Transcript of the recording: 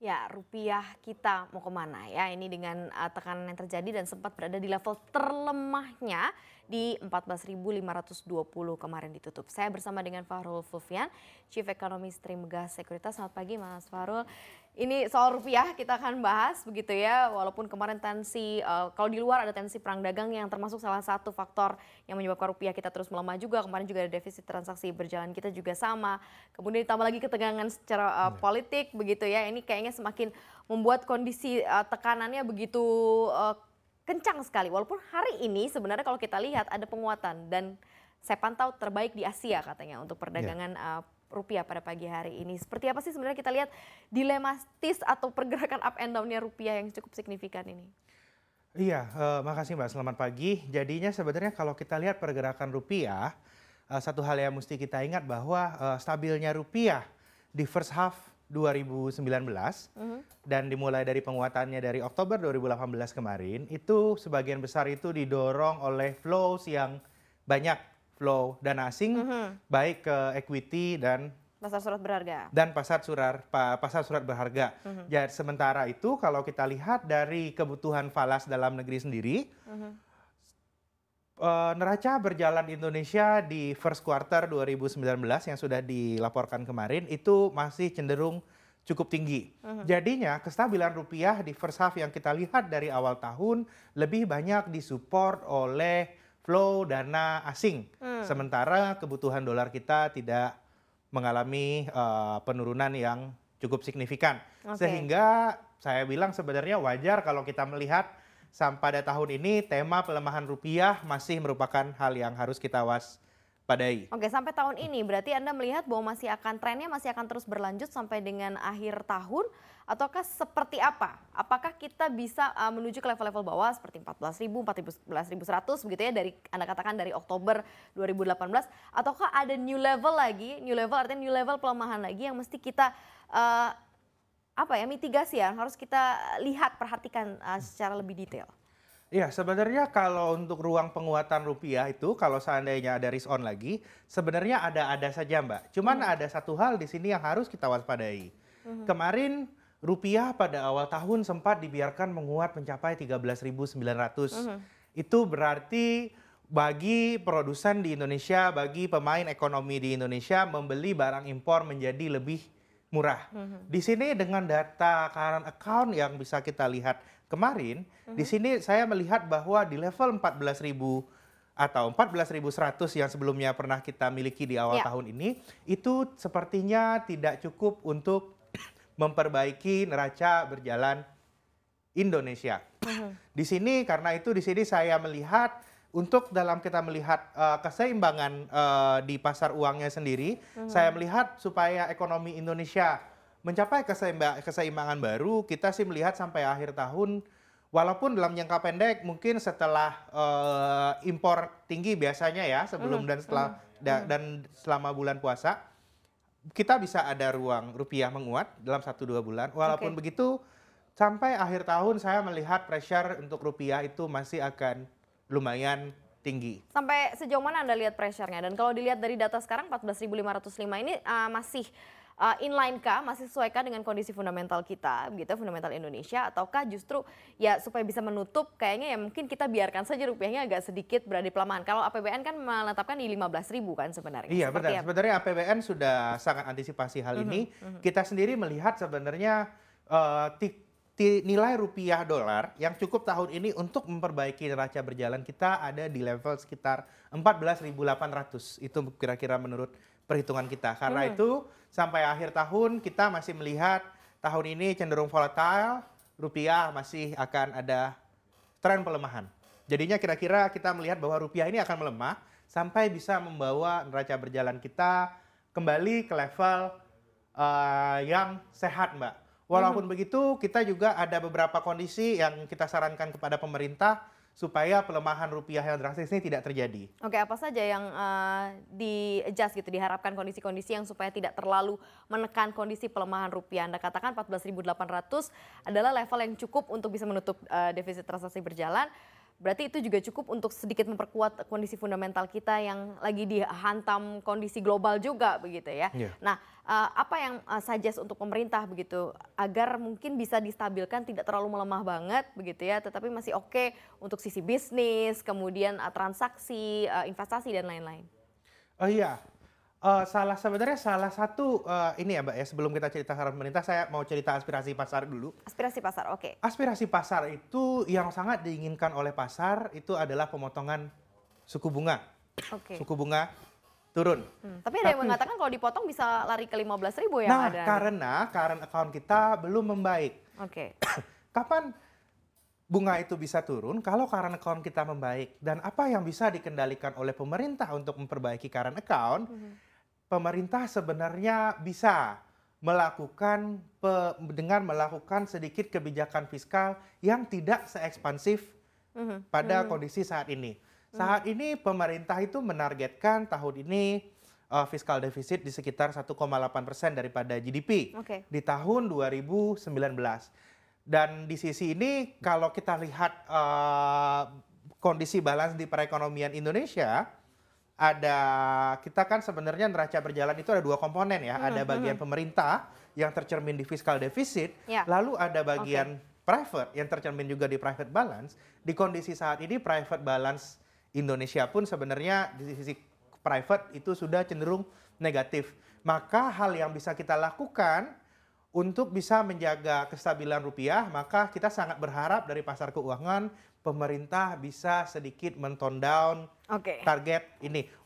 Ya, rupiah kita mau kemana ya? Ini dengan eh, tekanan yang terjadi dan sempat berada di level terlemahnya di 14.520 kemarin ditutup. Saya bersama dengan Fahrul Fufian, Chief Economist Trimegah Sekuritas. Selamat pagi Mas Fahrul. Ini soal rupiah kita akan bahas begitu ya, walaupun kemarin tensi, uh, kalau di luar ada tensi perang dagang yang termasuk salah satu faktor yang menyebabkan rupiah kita terus melemah juga. Kemarin juga ada defisit transaksi berjalan kita juga sama. Kemudian ditambah lagi ketegangan secara uh, politik begitu ya, ini kayaknya semakin membuat kondisi uh, tekanannya begitu uh, kencang sekali. Walaupun hari ini sebenarnya kalau kita lihat ada penguatan dan saya pantau terbaik di Asia katanya untuk iya. perdagangan yeah. uh, rupiah pada pagi hari ini. Seperti apa sih sebenarnya kita lihat dilematis atau pergerakan up and downnya rupiah yang cukup signifikan ini? Iya, uh, makasih Mbak. Selamat pagi. Jadinya sebenarnya kalau kita lihat pergerakan rupiah, uh, satu hal yang mesti kita ingat bahwa uh, stabilnya rupiah di first half 2019 mm-hmm. dan dimulai dari penguatannya dari Oktober 2018 kemarin itu sebagian besar itu didorong oleh flows yang banyak flow dana asing mm-hmm. baik ke equity dan pasar surat berharga dan pasar surat pasar surat berharga. Mm-hmm. Ya sementara itu kalau kita lihat dari kebutuhan falas dalam negeri sendiri mm-hmm Eh, neraca berjalan Indonesia di first quarter 2019 yang sudah dilaporkan kemarin itu masih cenderung cukup tinggi. Uh -huh. Jadinya kestabilan rupiah di first half yang kita lihat dari awal tahun lebih banyak disupport oleh flow dana asing. -huh. Hmm. Sementara kebutuhan dolar kita tidak mengalami uh, penurunan yang cukup signifikan. Okay. Sehingga saya bilang sebenarnya wajar kalau kita melihat sampai pada tahun ini tema pelemahan rupiah masih merupakan hal yang harus kita waspadai. Oke, sampai tahun ini berarti Anda melihat bahwa masih akan trennya masih akan terus berlanjut sampai dengan akhir tahun ataukah seperti apa? Apakah kita bisa uh, menuju ke level-level bawah seperti 14.000, 14.100 begitu ya dari Anda katakan dari Oktober 2018 ataukah ada new level lagi? New level artinya new level pelemahan lagi yang mesti kita uh, apa ya mitigasi yang harus kita lihat perhatikan uh, secara lebih detail. Ya, sebenarnya kalau untuk ruang penguatan rupiah itu kalau seandainya ada risk on lagi, sebenarnya ada-ada saja, Mbak. Cuman hmm. ada satu hal di sini yang harus kita waspadai. Hmm. Kemarin rupiah pada awal tahun sempat dibiarkan menguat mencapai 13.900. Hmm. Itu berarti bagi produsen di Indonesia, bagi pemain ekonomi di Indonesia membeli barang impor menjadi lebih murah. Mm-hmm. Di sini dengan data current account yang bisa kita lihat kemarin, mm-hmm. di sini saya melihat bahwa di level 14.000 atau 14.100 yang sebelumnya pernah kita miliki di awal yeah. tahun ini itu sepertinya tidak cukup untuk memperbaiki neraca berjalan Indonesia. Mm -hmm. Di sini karena itu di sini saya melihat untuk dalam kita melihat uh, keseimbangan uh, di pasar uangnya sendiri, hmm. saya melihat supaya ekonomi Indonesia mencapai keseimba keseimbangan baru, kita sih melihat sampai akhir tahun walaupun dalam jangka pendek mungkin setelah uh, impor tinggi biasanya ya sebelum hmm, dan setelah hmm, da, hmm. dan selama bulan puasa kita bisa ada ruang rupiah menguat dalam satu dua bulan walaupun okay. begitu sampai akhir tahun saya melihat pressure untuk rupiah itu masih akan lumayan tinggi. Sampai sejauh mana Anda lihat pressure-nya? Dan kalau dilihat dari data sekarang 14.505 ini uh, masih uh, inline kah, masih sesuaikah dengan kondisi fundamental kita, begitu fundamental Indonesia, ataukah justru ya supaya bisa menutup kayaknya ya mungkin kita biarkan saja rupiahnya agak sedikit berada di pelemahan. Kalau APBN kan menetapkan di 15.000 kan sebenarnya. Iya benar, ya? sebenarnya APBN sudah sangat antisipasi hal mm -hmm, ini. Mm -hmm. Kita sendiri melihat sebenarnya uh, nilai rupiah dolar yang cukup tahun ini untuk memperbaiki neraca berjalan kita ada di level sekitar 14.800. Itu kira-kira menurut perhitungan kita. Karena hmm. itu sampai akhir tahun kita masih melihat tahun ini cenderung volatile, rupiah masih akan ada tren pelemahan. Jadinya kira-kira kita melihat bahwa rupiah ini akan melemah sampai bisa membawa neraca berjalan kita kembali ke level uh, yang sehat, Mbak Walaupun hmm. begitu, kita juga ada beberapa kondisi yang kita sarankan kepada pemerintah supaya pelemahan rupiah yang drastis ini tidak terjadi. Oke, apa saja yang uh, di adjust gitu diharapkan kondisi-kondisi yang supaya tidak terlalu menekan kondisi pelemahan rupiah. Anda katakan 14.800 adalah level yang cukup untuk bisa menutup uh, defisit transaksi berjalan. Berarti itu juga cukup untuk sedikit memperkuat kondisi fundamental kita yang lagi dihantam kondisi global juga begitu ya. Yeah. Nah, eh, apa yang eh, suggest untuk pemerintah begitu agar mungkin bisa distabilkan tidak terlalu melemah banget begitu ya, tetapi masih oke okay untuk sisi bisnis, kemudian eh, transaksi, investasi dan lain-lain. Oh iya, Uh, salah sebenarnya salah satu uh, ini ya Mbak ya sebelum kita cerita saran pemerintah saya mau cerita aspirasi pasar dulu. Aspirasi pasar, oke. Okay. Aspirasi pasar itu yang sangat diinginkan oleh pasar itu adalah pemotongan suku bunga. Okay. Suku bunga turun. Hmm, tapi ada yang mengatakan kalau dipotong bisa lari ke lima belas ribu ya? Nah, ada. karena current account kita belum membaik. Oke. Okay. Kapan bunga itu bisa turun kalau current account kita membaik dan apa yang bisa dikendalikan oleh pemerintah untuk memperbaiki current account mm -hmm pemerintah sebenarnya bisa melakukan pe, dengan melakukan sedikit kebijakan fiskal yang tidak seekspansif mm -hmm. pada mm -hmm. kondisi saat ini. Mhm. Saat ini pemerintah itu menargetkan tahun ini uh, fiskal defisit di sekitar 1,8 persen daripada GDP okay. di tahun 2019. Dan di sisi ini kalau kita lihat uh, kondisi balans di perekonomian Indonesia, ada kita kan sebenarnya neraca berjalan itu ada dua komponen ya, hmm, ada hmm, bagian hmm. pemerintah yang tercermin di fiskal defisit, ya. lalu ada bagian okay. private yang tercermin juga di private balance. Di kondisi saat ini private balance Indonesia pun sebenarnya di sisi private itu sudah cenderung negatif. Maka hal yang bisa kita lakukan untuk bisa menjaga kestabilan rupiah, maka kita sangat berharap dari pasar keuangan pemerintah bisa sedikit menton down okay. target ini.